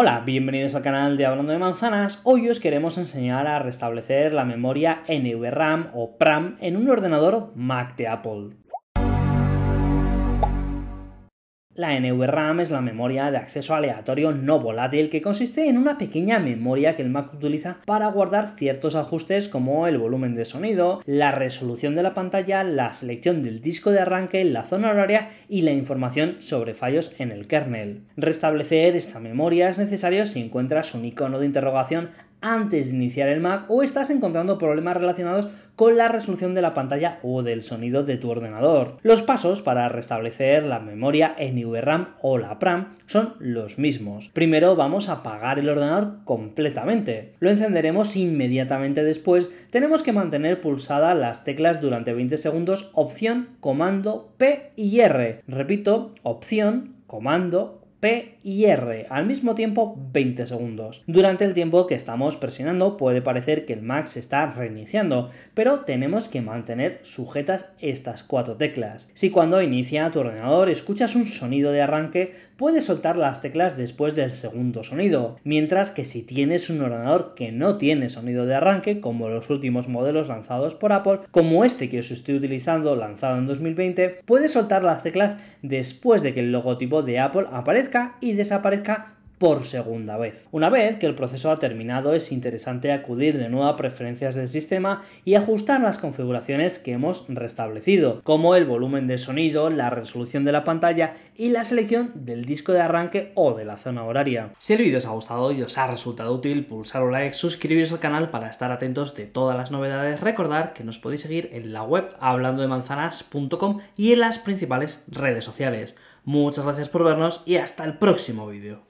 Hola, bienvenidos al canal de Hablando de Manzanas. Hoy os queremos enseñar a restablecer la memoria NVRAM o PRAM en un ordenador Mac de Apple. La NVRAM es la memoria de acceso aleatorio no volátil que consiste en una pequeña memoria que el Mac utiliza para guardar ciertos ajustes como el volumen de sonido, la resolución de la pantalla, la selección del disco de arranque, la zona horaria y la información sobre fallos en el kernel. Restablecer esta memoria es necesario si encuentras un icono de interrogación antes de iniciar el Mac o estás encontrando problemas relacionados con la resolución de la pantalla o del sonido de tu ordenador. Los pasos para restablecer la memoria en VRAM o la PRAM son los mismos. Primero vamos a apagar el ordenador completamente. Lo encenderemos inmediatamente después. Tenemos que mantener pulsadas las teclas durante 20 segundos opción, comando, P y R. Repito, opción, comando, P y R, al mismo tiempo 20 segundos. Durante el tiempo que estamos presionando puede parecer que el Mac se está reiniciando, pero tenemos que mantener sujetas estas cuatro teclas. Si cuando inicia tu ordenador escuchas un sonido de arranque, puedes soltar las teclas después del segundo sonido, mientras que si tienes un ordenador que no tiene sonido de arranque, como los últimos modelos lanzados por Apple, como este que os estoy utilizando lanzado en 2020, puedes soltar las teclas después de que el logotipo de Apple aparezca y desaparezca por segunda vez. Una vez que el proceso ha terminado, es interesante acudir de nuevo a preferencias del sistema y ajustar las configuraciones que hemos restablecido, como el volumen de sonido, la resolución de la pantalla y la selección del disco de arranque o de la zona horaria. Si el vídeo os ha gustado y os ha resultado útil, pulsar un like, suscribiros al canal para estar atentos de todas las novedades. Recordar que nos podéis seguir en la web hablandodemanzanas.com y en las principales redes sociales. Muchas gracias por vernos y hasta el próximo vídeo.